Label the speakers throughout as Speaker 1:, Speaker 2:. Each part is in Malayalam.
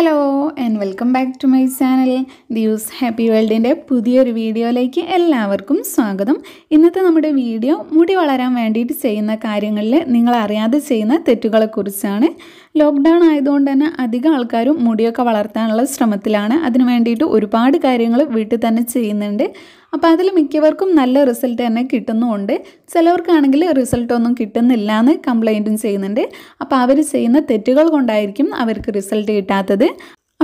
Speaker 1: hello and welcome back to my channel Divas happy വേൾഡിൻ്റെ പുതിയൊരു വീഡിയോയിലേക്ക് എല്ലാവർക്കും സ്വാഗതം ഇന്നത്തെ നമ്മുടെ വീഡിയോ മുടി വളരാൻ വേണ്ടിയിട്ട് ചെയ്യുന്ന കാര്യങ്ങളിൽ നിങ്ങൾ അറിയാതെ ചെയ്യുന്ന തെറ്റുകളെക്കുറിച്ചാണ് ലോക്ക്ഡൗൺ ആയതുകൊണ്ട് തന്നെ അധികം ആൾക്കാരും മുടിയൊക്കെ വളർത്താനുള്ള ശ്രമത്തിലാണ് അതിനു വേണ്ടിയിട്ട് ഒരുപാട് കാര്യങ്ങൾ വീട്ടിൽ തന്നെ ചെയ്യുന്നുണ്ട് അപ്പോൾ അതിൽ മിക്കവർക്കും നല്ല റിസൾട്ട് തന്നെ കിട്ടുന്നുമുണ്ട് ചിലവർക്കാണെങ്കിൽ റിസൾട്ടൊന്നും കിട്ടുന്നില്ല എന്ന് കംപ്ലൈൻറ്റും ചെയ്യുന്നുണ്ട് അപ്പോൾ അവർ ചെയ്യുന്ന തെറ്റുകൾ കൊണ്ടായിരിക്കും അവർക്ക് റിസൾട്ട് കിട്ടാത്തത്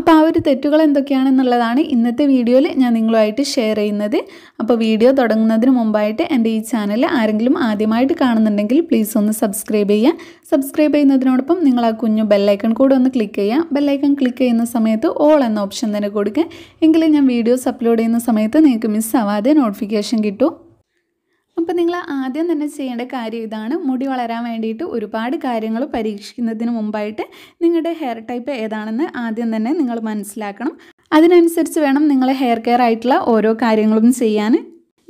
Speaker 1: അപ്പോൾ ആ ഒരു തെറ്റുകൾ എന്തൊക്കെയാണെന്നുള്ളതാണ് ഇന്നത്തെ വീഡിയോയിൽ ഞാൻ നിങ്ങളുമായിട്ട് ഷെയർ ചെയ്യുന്നത് അപ്പോൾ വീഡിയോ തുടങ്ങുന്നതിന് മുമ്പായിട്ട് എൻ്റെ ഈ ചാനൽ ആരെങ്കിലും ആദ്യമായിട്ട് കാണുന്നുണ്ടെങ്കിൽ പ്ലീസ് ഒന്ന് സബ്സ്ക്രൈബ് ചെയ്യുക സബ്സ്ക്രൈബ് ചെയ്യുന്നതിനോടൊപ്പം നിങ്ങൾ ആ കുഞ്ഞു ബെല്ലൈക്കൺ കൂടെ ഒന്ന് ക്ലിക്ക് ചെയ്യുക ബെല്ലൈക്കൺ ക്ലിക്ക് ചെയ്യുന്ന സമയത്ത് ഓൾ എന്ന ഓപ്ഷൻ തന്നെ കൊടുക്കുക എങ്കിലും ഞാൻ വീഡിയോസ് അപ്ലോഡ് ചെയ്യുന്ന സമയത്ത് നിങ്ങൾക്ക് മിസ്സാവാതെ നോട്ടിഫിക്കേഷൻ കിട്ടും അപ്പോൾ നിങ്ങൾ ആദ്യം തന്നെ ചെയ്യേണ്ട കാര്യം ഇതാണ് മുടി വളരാൻ വേണ്ടിയിട്ട് ഒരുപാട് കാര്യങ്ങൾ പരീക്ഷിക്കുന്നതിന് മുമ്പായിട്ട് നിങ്ങളുടെ ഹെയർ ടൈപ്പ് ഏതാണെന്ന് ആദ്യം തന്നെ നിങ്ങൾ മനസ്സിലാക്കണം അതിനനുസരിച്ച് വേണം നിങ്ങൾ ഹെയർ കെയർ ആയിട്ടുള്ള ഓരോ കാര്യങ്ങളും ചെയ്യാൻ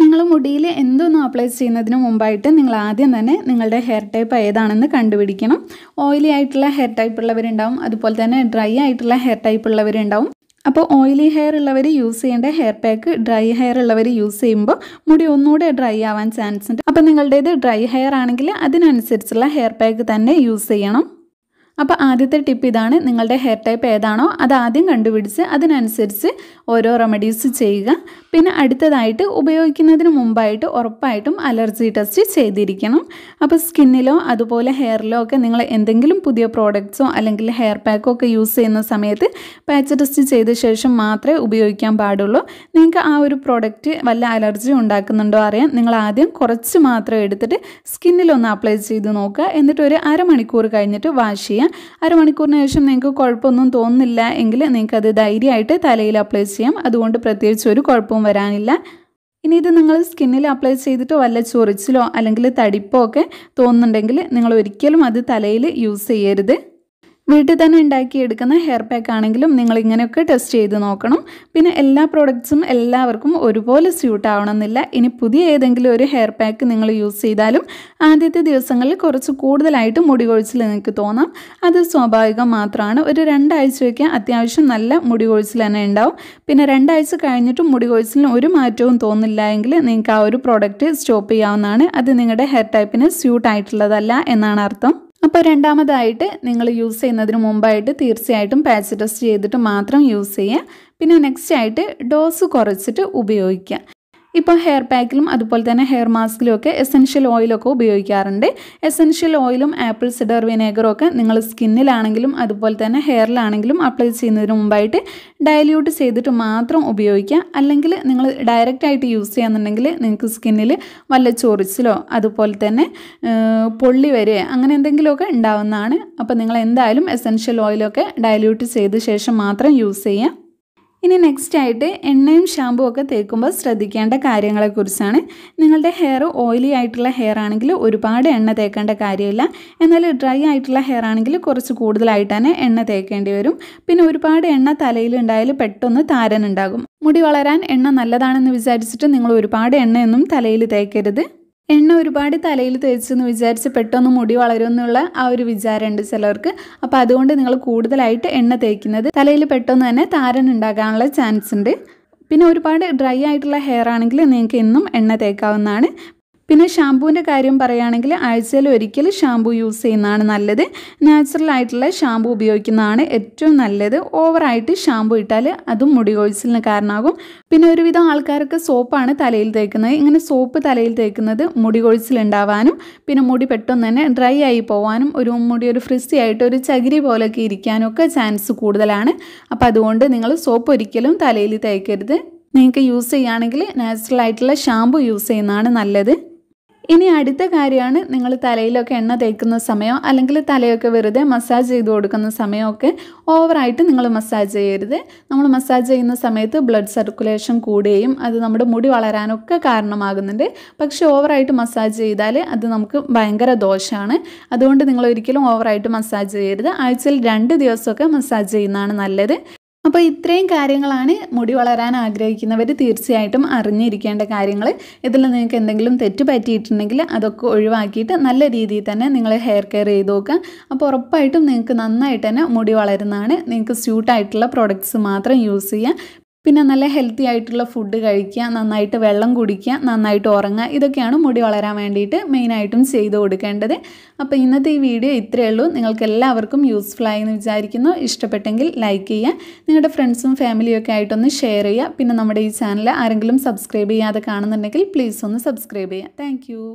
Speaker 1: നിങ്ങൾ മുടിയിൽ എന്തൊന്നും അപ്ലൈ ചെയ്യുന്നതിന് മുമ്പായിട്ട് നിങ്ങൾ ആദ്യം തന്നെ നിങ്ങളുടെ ഹെയർ ടൈപ്പ് ഏതാണെന്ന് കണ്ടുപിടിക്കണം ഓയിലി ആയിട്ടുള്ള ഹെയർ ടൈപ്പ് ഉള്ളവരുണ്ടാവും അതുപോലെ തന്നെ ഡ്രൈ ആയിട്ടുള്ള ഹെയർ ടൈപ്പ് ഉള്ളവരുണ്ടാവും അപ്പോൾ ഓയിലി ഹെയർ ഉള്ളവർ യൂസ് ചെയ്യേണ്ട ഹെയർ പാക്ക് ഡ്രൈ ഹെയർ ഉള്ളവർ യൂസ് ചെയ്യുമ്പോൾ മുടി ഒന്നുകൂടെ ഡ്രൈ ആവാൻ ചാൻസ് ഉണ്ട് അപ്പോൾ നിങ്ങളുടേത് ഡ്രൈ ഹെയർ ആണെങ്കിൽ അതിനനുസരിച്ചുള്ള ഹെയർ പാക്ക് തന്നെ യൂസ് ചെയ്യണം അപ്പോൾ ആദ്യത്തെ ടിപ്പ് ഇതാണ് നിങ്ങളുടെ ഹെയർ ടൈപ്പ് ഏതാണോ അത് ആദ്യം കണ്ടുപിടിച്ച് അതിനനുസരിച്ച് ഓരോ റെമഡീസ് ചെയ്യുക പിന്നെ അടുത്തതായിട്ട് ഉപയോഗിക്കുന്നതിന് മുമ്പായിട്ട് ഉറപ്പായിട്ടും അലർജി ടെസ്റ്റ് ചെയ്തിരിക്കണം അപ്പോൾ സ്കിന്നിലോ അതുപോലെ ഹെയറിലോ ഒക്കെ നിങ്ങൾ എന്തെങ്കിലും പുതിയ പ്രോഡക്റ്റ്സോ അല്ലെങ്കിൽ ഹെയർ പാക്കോ ഒക്കെ യൂസ് ചെയ്യുന്ന സമയത്ത് പാച്ച് ടെസ്റ്റ് ചെയ്ത ശേഷം മാത്രമേ ഉപയോഗിക്കാൻ പാടുള്ളൂ നിങ്ങൾക്ക് ആ ഒരു പ്രോഡക്റ്റ് വല്ല അലർജി ഉണ്ടാക്കുന്നുണ്ടോ അറിയാൻ നിങ്ങൾ ആദ്യം കുറച്ച് മാത്രം എടുത്തിട്ട് സ്കിന്നിലൊന്ന് അപ്ലൈ ചെയ്ത് നോക്കുക എന്നിട്ട് ഒരു അരമണിക്കൂർ കഴിഞ്ഞിട്ട് വാഷ് ചെയ്യുക കഴിഞ്ഞ് അരമണിക്കൂറിന് ശേഷം നിങ്ങൾക്ക് കുഴപ്പമൊന്നും തോന്നുന്നില്ല എങ്കിൽ നിങ്ങൾക്കത് ധൈര്യമായിട്ട് തലയിൽ അപ്ലൈ ചെയ്യാം അതുകൊണ്ട് പ്രത്യേകിച്ച് ഒരു കുഴപ്പവും വരാനില്ല ഇനി ഇത് നിങ്ങൾ സ്കിന്നിൽ അപ്ലൈ ചെയ്തിട്ട് വല്ല ചൊറിച്ചിലോ അല്ലെങ്കിൽ തടിപ്പോ ഒക്കെ തോന്നുന്നുണ്ടെങ്കിൽ നിങ്ങൾ ഒരിക്കലും അത് തലയിൽ യൂസ് ചെയ്യരുത് വീട്ടിൽ തന്നെ എടുക്കുന്ന ഹെയർ പാക്ക് ആണെങ്കിലും നിങ്ങൾ ഇങ്ങനെയൊക്കെ ടെസ്റ്റ് ചെയ്ത് നോക്കണം പിന്നെ എല്ലാ പ്രോഡക്റ്റ്സും എല്ലാവർക്കും ഒരുപോലെ സ്യൂട്ട് ആവണമെന്നില്ല ഇനി പുതിയ ഏതെങ്കിലും ഒരു ഹെയർ പാക്ക് നിങ്ങൾ യൂസ് ചെയ്താലും ആദ്യത്തെ ദിവസങ്ങളിൽ കുറച്ച് കൂടുതലായിട്ട് മുടി കൊഴിച്ചിൽ നിങ്ങൾക്ക് തോന്നാം അത് സ്വാഭാവികം മാത്രമാണ് ഒരു രണ്ടാഴ്ചയൊക്കെ അത്യാവശ്യം നല്ല മുടി കൊഴിച്ചിൽ തന്നെ ഉണ്ടാവും പിന്നെ രണ്ടാഴ്ച കഴിഞ്ഞിട്ടും മുടി കൊഴിച്ചിലിന് ഒരു മാറ്റവും തോന്നില്ല എങ്കിൽ നിങ്ങൾക്ക് ആ ഒരു പ്രോഡക്റ്റ് സ്റ്റോപ്പ് ചെയ്യാവുന്നതാണ് അത് നിങ്ങളുടെ ഹെയർ ടൈപ്പിന് സ്യൂട്ട് ആയിട്ടുള്ളതല്ല എന്നാണ് അർത്ഥം അപ്പോൾ രണ്ടാമതായിട്ട് നിങ്ങൾ യൂസ് ചെയ്യുന്നതിന് മുമ്പായിട്ട് തീർച്ചയായിട്ടും പാച്ച് ടെസ്റ്റ് ചെയ്തിട്ട് മാത്രം യൂസ് ചെയ്യുക പിന്നെ നെക്സ്റ്റ് ആയിട്ട് ഡോസ് കുറച്ചിട്ട് ഉപയോഗിക്കുക ഇപ്പോൾ ഹെയർ പാക്കിലും അതുപോലെ തന്നെ ഹെയർ മാസ്കിലും ഒക്കെ എസെൻഷ്യൽ ഓയിലൊക്കെ ഉപയോഗിക്കാറുണ്ട് എസെൻഷ്യൽ ഓയിലും ആപ്പിൾ സിഡർ വിനേഗറും ഒക്കെ നിങ്ങൾ സ്കിന്നിലാണെങ്കിലും അതുപോലെ തന്നെ ഹെയറിലാണെങ്കിലും അപ്ലൈ ചെയ്യുന്നതിന് മുമ്പായിട്ട് ഡയല്യൂട്ട് ചെയ്തിട്ട് മാത്രം ഉപയോഗിക്കുക അല്ലെങ്കിൽ നിങ്ങൾ ഡയറക്റ്റ് ആയിട്ട് യൂസ് ചെയ്യാന്നുണ്ടെങ്കിൽ നിങ്ങൾക്ക് സ്കിന്നിൽ വല്ല ചൊറിച്ചിലോ അതുപോലെ തന്നെ പൊള്ളി വരെ അങ്ങനെ എന്തെങ്കിലുമൊക്കെ ഉണ്ടാവുന്നതാണ് അപ്പോൾ നിങ്ങൾ എന്തായാലും എസെൻഷ്യൽ ഓയിലൊക്കെ ഡയല്യൂട്ട് ചെയ്ത ശേഷം മാത്രം യൂസ് ചെയ്യുക ഇനി നെക്സ്റ്റ് ആയിട്ട് എണ്ണയും ഷാമ്പും ഒക്കെ തേക്കുമ്പോൾ ശ്രദ്ധിക്കേണ്ട കാര്യങ്ങളെക്കുറിച്ചാണ് നിങ്ങളുടെ ഹെയർ ഓയിലി ആയിട്ടുള്ള ഹെയർ ആണെങ്കിൽ ഒരുപാട് എണ്ണ തേക്കേണ്ട കാര്യമില്ല എന്നാൽ ഡ്രൈ ആയിട്ടുള്ള ഹെയർ ആണെങ്കിൽ കുറച്ച് കൂടുതലായിട്ട് തന്നെ എണ്ണ തേക്കേണ്ടി വരും പിന്നെ ഒരുപാട് എണ്ണ തലയിലുണ്ടായാൽ പെട്ടെന്ന് താരനുണ്ടാകും മുടി വളരാൻ എണ്ണ നല്ലതാണെന്ന് വിചാരിച്ചിട്ട് നിങ്ങൾ ഒരുപാട് എണ്ണയൊന്നും തലയിൽ തേക്കരുത് എണ്ണ ഒരുപാട് തലയിൽ തേച്ചെന്ന് വിചാരിച്ച് പെട്ടെന്ന് മുടി വളരുമെന്നുള്ള ആ ഒരു വിചാരമുണ്ട് ചിലർക്ക് അപ്പോൾ അതുകൊണ്ട് നിങ്ങൾ കൂടുതലായിട്ട് എണ്ണ തേക്കുന്നത് തലയിൽ പെട്ടെന്ന് തന്നെ താരൻ ഉണ്ടാകാനുള്ള ചാൻസ് ഉണ്ട് പിന്നെ ഒരുപാട് ഡ്രൈ ആയിട്ടുള്ള ഹെയർ ആണെങ്കിൽ നിങ്ങൾക്ക് എന്നും എണ്ണ തേക്കാവുന്നതാണ് പിന്നെ ഷാമ്പൂവിൻ്റെ കാര്യം പറയുകയാണെങ്കിൽ ആഴ്ചയിൽ ഒരിക്കൽ ഷാമ്പൂ യൂസ് ചെയ്യുന്നതാണ് നല്ലത് നാച്ചുറൽ ആയിട്ടുള്ള ഷാമ്പൂ ഉപയോഗിക്കുന്നതാണ് ഏറ്റവും നല്ലത് ഓവറായിട്ട് ഷാമ്പൂ ഇട്ടാൽ അതും മുടി കൊഴിച്ചിലിന് കാരണമാകും പിന്നെ ഒരുവിധം ആൾക്കാർക്ക് സോപ്പാണ് തലയിൽ തേക്കുന്നത് ഇങ്ങനെ സോപ്പ് തലയിൽ തേക്കുന്നത് മുടി കൊഴിച്ചിലുണ്ടാവാനും പിന്നെ മുടി പെട്ടെന്ന് തന്നെ ഡ്രൈ ആയി പോവാനും ഒരു മുടി ഒരു ഫ്രിസി ആയിട്ട് ഒരു ചകിരി പോലൊക്കെ ഇരിക്കാനും ഒക്കെ ചാൻസ് കൂടുതലാണ് അപ്പോൾ അതുകൊണ്ട് നിങ്ങൾ സോപ്പ് ഒരിക്കലും തലയിൽ തേക്കരുത് നിങ്ങൾക്ക് യൂസ് ചെയ്യുകയാണെങ്കിൽ നാച്ചുറൽ ആയിട്ടുള്ള ഷാമ്പൂ യൂസ് ചെയ്യുന്നതാണ് നല്ലത് ഇനി അടുത്ത കാര്യമാണ് നിങ്ങൾ തലയിലൊക്കെ എണ്ണ തേക്കുന്ന സമയം അല്ലെങ്കിൽ തലയൊക്കെ വെറുതെ മസാജ് ചെയ്ത് കൊടുക്കുന്ന സമയമൊക്കെ ഓവറായിട്ട് നിങ്ങൾ മസാജ് ചെയ്യരുത് നമ്മൾ മസാജ് ചെയ്യുന്ന സമയത്ത് ബ്ലഡ് സർക്കുലേഷൻ കൂടുകയും അത് നമ്മുടെ മുടി വളരാനൊക്കെ കാരണമാകുന്നുണ്ട് പക്ഷേ ഓവറായിട്ട് മസാജ് ചെയ്താൽ അത് നമുക്ക് ഭയങ്കര ദോഷമാണ് അതുകൊണ്ട് നിങ്ങൾ ഒരിക്കലും ഓവറായിട്ട് മസാജ് ചെയ്യരുത് ആഴ്ചയിൽ രണ്ട് ദിവസമൊക്കെ മസാജ് ചെയ്യുന്നതാണ് നല്ലത് അപ്പോൾ ഇത്രയും കാര്യങ്ങളാണ് മുടി വളരാൻ ആഗ്രഹിക്കുന്നവർ തീർച്ചയായിട്ടും അറിഞ്ഞിരിക്കേണ്ട കാര്യങ്ങൾ ഇതിൽ നിങ്ങൾക്ക് എന്തെങ്കിലും തെറ്റ് പറ്റിയിട്ടുണ്ടെങ്കിൽ അതൊക്കെ ഒഴിവാക്കിയിട്ട് നല്ല രീതിയിൽ തന്നെ നിങ്ങൾ ഹെയർ കെയർ ചെയ്ത് നോക്കുക അപ്പോൾ ഉറപ്പായിട്ടും നിങ്ങൾക്ക് നന്നായിട്ട് തന്നെ മുടി വളരുന്നതാണ് നിങ്ങൾക്ക് സ്യൂട്ടായിട്ടുള്ള പ്രോഡക്റ്റ്സ് മാത്രം യൂസ് ചെയ്യുക പിന്നെ നല്ല ഹെൽത്തി ആയിട്ടുള്ള ഫുഡ് കഴിക്കുക നന്നായിട്ട് വെള്ളം കുടിക്കുക നന്നായിട്ട് ഉറങ്ങുക ഇതൊക്കെയാണ് മുടി വളരാൻ വേണ്ടിയിട്ട് മെയിനായിട്ടും ചെയ്തു കൊടുക്കേണ്ടത് അപ്പോൾ ഇന്നത്തെ ഈ വീഡിയോ ഇത്രയേ ഉള്ളൂ നിങ്ങൾക്ക് എല്ലാവർക്കും യൂസ്ഫുൾ ആയി എന്ന് വിചാരിക്കുന്നു ഇഷ്ടപ്പെട്ടെങ്കിൽ ലൈക്ക് ചെയ്യുക നിങ്ങളുടെ ഫ്രണ്ട്സും ഫാമിലിയും ഒക്കെ ആയിട്ടൊന്ന് ഷെയർ ചെയ്യുക പിന്നെ നമ്മുടെ ഈ ചാനൽ ആരെങ്കിലും സബ്സ്ക്രൈബ് ചെയ്യാതെ കാണുന്നുണ്ടെങ്കിൽ പ്ലീസ് ഒന്ന് സബ്സ്ക്രൈബ് ചെയ്യുക താങ്ക്